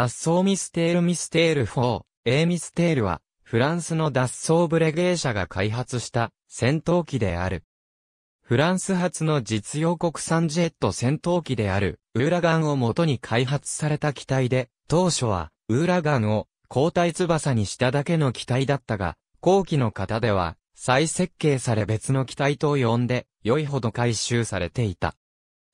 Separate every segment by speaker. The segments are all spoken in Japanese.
Speaker 1: 脱走ミステールミステール 4A ミステールは、フランスの脱走ブレゲー社が開発した戦闘機である。フランス発の実用国産ジェット戦闘機である、ウーラガンを元に開発された機体で、当初は、ウーラガンを、交代翼にしただけの機体だったが、後期の方では、再設計され別の機体と呼んで、良いほど回収されていた。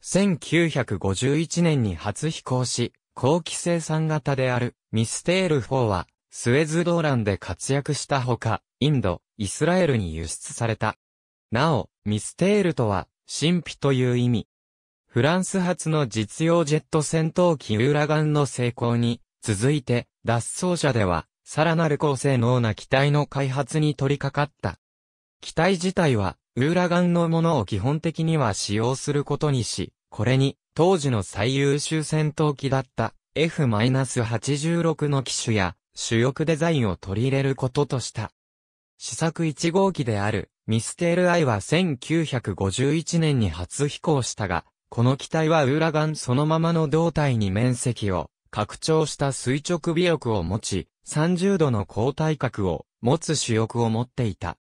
Speaker 1: 1951年に初飛行し、後期生産型であるミステール4は、スエズ動乱で活躍したほか、インド、イスラエルに輸出された。なお、ミステールとは、神秘という意味。フランス発の実用ジェット戦闘機ウーラガンの成功に、続いて、脱走者では、さらなる高性能な機体の開発に取り掛かった。機体自体は、ウーラガンのものを基本的には使用することにし、これに、当時の最優秀戦闘機だった F-86 の機種や主翼デザインを取り入れることとした。試作1号機であるミステール I は1951年に初飛行したが、この機体はウーラガンそのままの胴体に面積を拡張した垂直尾翼を持ち、30度の交体角を持つ主翼を持っていた。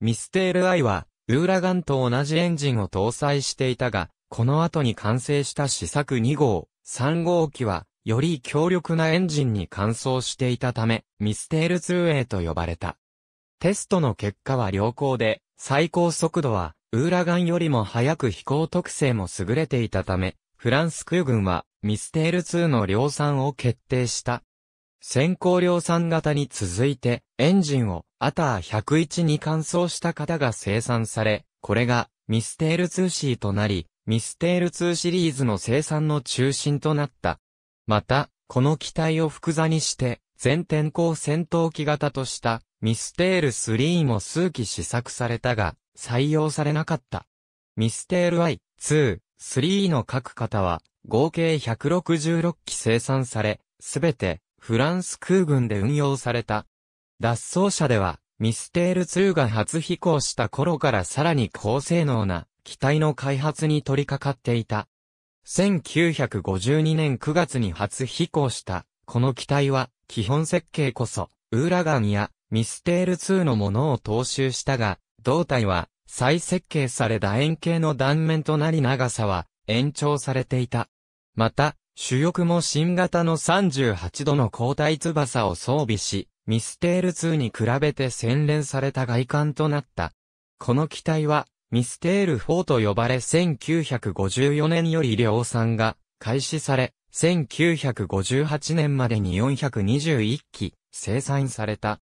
Speaker 1: ミステール I はウーラガンと同じエンジンを搭載していたが、この後に完成した試作2号、3号機は、より強力なエンジンに換装していたため、ミステール 2A と呼ばれた。テストの結果は良好で、最高速度は、ウーラガンよりも速く飛行特性も優れていたため、フランス空軍は、ミステール2の量産を決定した。先行量産型に続いて、エンジンを、アター101に換装した型が生産され、これが、ミステール 2C となり、ミステール2シリーズの生産の中心となった。また、この機体を複座にして、全天候戦闘機型としたミステール3も数機試作されたが、採用されなかった。ミステール I、2、3の各型は、合計166機生産され、すべてフランス空軍で運用された。脱走者では、ミステール2が初飛行した頃からさらに高性能な機体の開発に取り掛かっていた。1952年9月に初飛行した、この機体は、基本設計こそ、ウーラガンやミステール2のものを踏襲したが、胴体は、再設計された円形の断面となり長さは、延長されていた。また、主翼も新型の38度の交代翼を装備し、ミステール2に比べて洗練された外観となった。この機体は、ミステール4と呼ばれ1954年より量産が開始され、1958年までに421機生産された。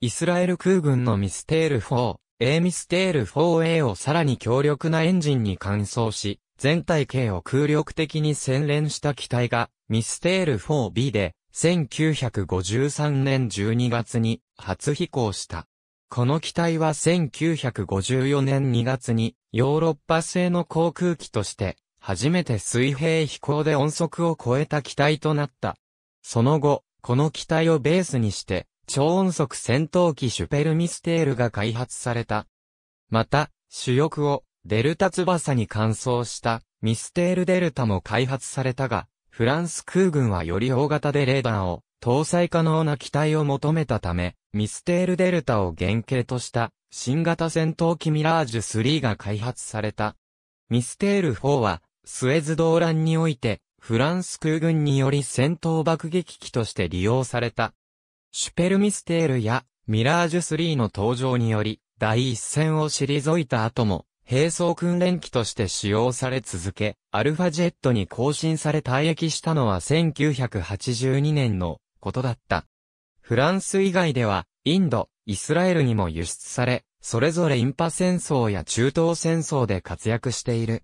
Speaker 1: イスラエル空軍のミステール 4A ミステール 4A をさらに強力なエンジンに換装し、全体系を空力的に洗練した機体がミステール 4B で1953年12月に初飛行した。この機体は1954年2月にヨーロッパ製の航空機として初めて水平飛行で音速を超えた機体となった。その後、この機体をベースにして超音速戦闘機シュペルミステールが開発された。また、主翼をデルタ翼に換装したミステールデルタも開発されたが、フランス空軍はより大型でレーダーを搭載可能な機体を求めたため、ミステールデルタを原型とした新型戦闘機ミラージュ3が開発された。ミステール4はスエズ動乱においてフランス空軍により戦闘爆撃機として利用された。シュペルミステールやミラージュ3の登場により第一線を退いた後も並走訓練機として使用され続け、アルファジェットに更新され退役したのは1982年のことだった。フランス以外では、インド、イスラエルにも輸出され、それぞれインパ戦争や中東戦争で活躍している。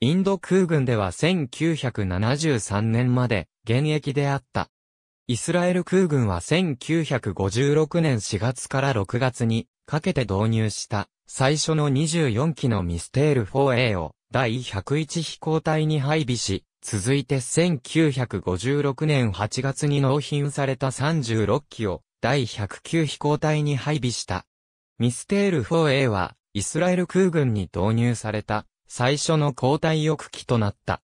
Speaker 1: インド空軍では1973年まで現役であった。イスラエル空軍は1956年4月から6月にかけて導入した最初の24機のミステール 4A を第101飛行隊に配備し、続いて1956年8月に納品された36機を第109飛行隊に配備した。ミステール 4A はイスラエル空軍に導入された最初の交代翼機となった。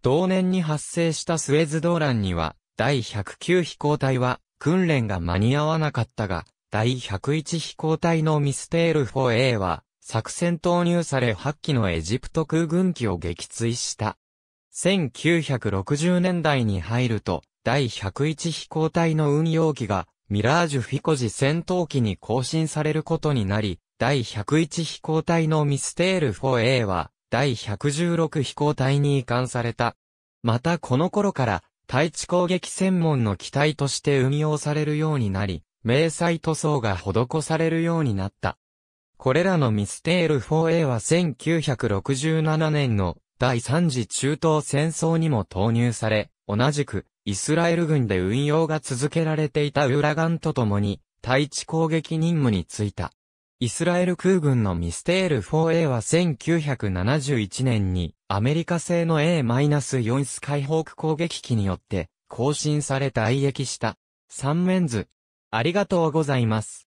Speaker 1: 同年に発生したスエズ動乱には第109飛行隊は訓練が間に合わなかったが、第101飛行隊のミステール 4A は作戦投入され8機のエジプト空軍機を撃墜した。1960年代に入ると、第101飛行隊の運用機が、ミラージュフィコジ戦闘機に更新されることになり、第101飛行隊のミステール 4A は、第116飛行隊に移管された。またこの頃から、対地攻撃専門の機体として運用されるようになり、明細塗装が施されるようになった。これらのミステール 4A は1967年の第三次中東戦争にも投入され、同じく、イスラエル軍で運用が続けられていたウーラガンと共に、対地攻撃任務に就いた。イスラエル空軍のミステール 4A は1971年にアメリカ製の A-4 スカイホーク攻撃機によって更新され退役した。三面図。ありがとうございます。